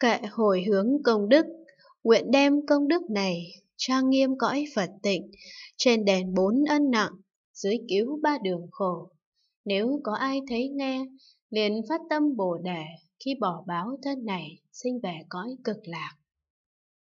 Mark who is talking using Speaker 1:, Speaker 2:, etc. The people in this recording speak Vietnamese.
Speaker 1: Kệ hồi hướng công đức, nguyện đem công đức này trang nghiêm cõi Phật tịnh, trên đèn bốn ân nặng, dưới cứu ba đường khổ. Nếu có ai thấy nghe, liền phát tâm Bồ Đề khi bỏ báo thân này sinh về cõi cực lạc.